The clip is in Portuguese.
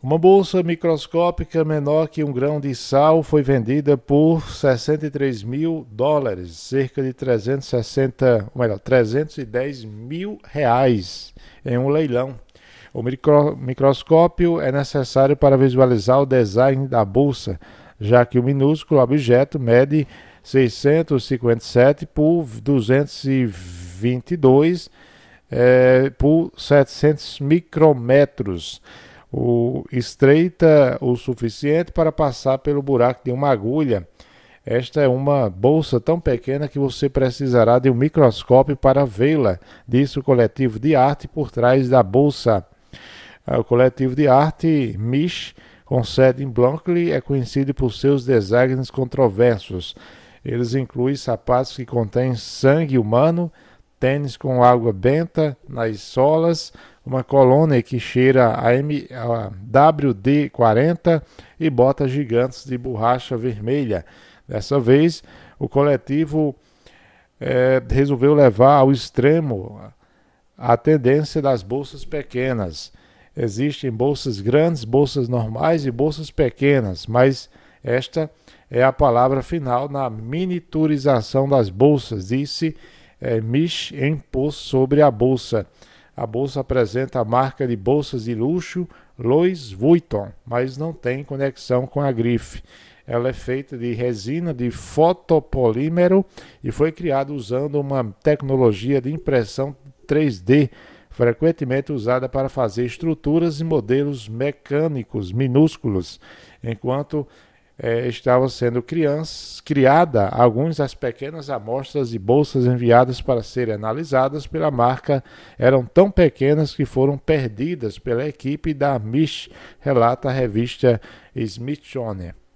Uma bolsa microscópica menor que um grão de sal foi vendida por 63 mil dólares, cerca de 360, ou melhor, 310 mil reais em um leilão. O micro, microscópio é necessário para visualizar o design da bolsa, já que o minúsculo objeto mede 657 por 222 é, eh, por 700 micrômetros o, estreita o suficiente para passar pelo buraco de uma agulha. Esta é uma bolsa tão pequena que você precisará de um microscópio para vê-la, disse o coletivo de arte por trás da bolsa. Ah, o coletivo de arte Mish, com sede em Blankley, é conhecido por seus designs controversos. Eles incluem sapatos que contêm sangue humano, tênis com água benta nas solas, uma colônia que cheira a, M, a WD-40 e botas gigantes de borracha vermelha. Dessa vez, o coletivo é, resolveu levar ao extremo a tendência das bolsas pequenas. Existem bolsas grandes, bolsas normais e bolsas pequenas, mas esta é a palavra final na miniaturização das bolsas, disse é, Mich impôs sobre a bolsa. A bolsa apresenta a marca de bolsas de luxo Louis Vuitton, mas não tem conexão com a grife. Ela é feita de resina de fotopolímero e foi criada usando uma tecnologia de impressão 3D, frequentemente usada para fazer estruturas e modelos mecânicos minúsculos, enquanto é, estavam sendo crianças, criada algumas das pequenas amostras de bolsas enviadas para serem analisadas pela marca eram tão pequenas que foram perdidas pela equipe da Mish, relata a revista Smithsonian.